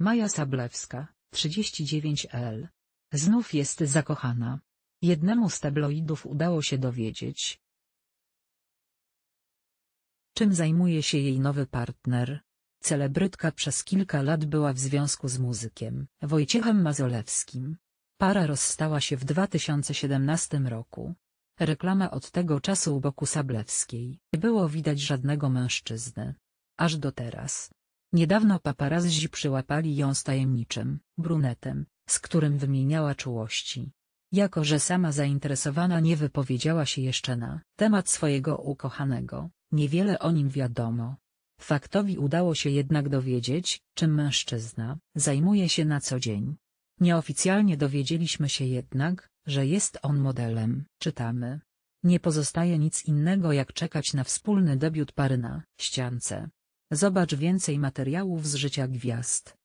Maja Sablewska, 39L. Znów jest zakochana. Jednemu z tabloidów udało się dowiedzieć. Czym zajmuje się jej nowy partner? Celebrytka przez kilka lat była w związku z muzykiem Wojciechem Mazolewskim. Para rozstała się w 2017 roku. Reklama od tego czasu u boku Sablewskiej. Nie było widać żadnego mężczyzny. Aż do teraz. Niedawno paparazzi przyłapali ją z tajemniczym brunetem, z którym wymieniała czułości. Jako że sama zainteresowana nie wypowiedziała się jeszcze na temat swojego ukochanego, niewiele o nim wiadomo. Faktowi udało się jednak dowiedzieć, czym mężczyzna zajmuje się na co dzień. Nieoficjalnie dowiedzieliśmy się jednak, że jest on modelem, czytamy. Nie pozostaje nic innego jak czekać na wspólny debiut pary na ściance. Zobacz więcej materiałów z życia gwiazd.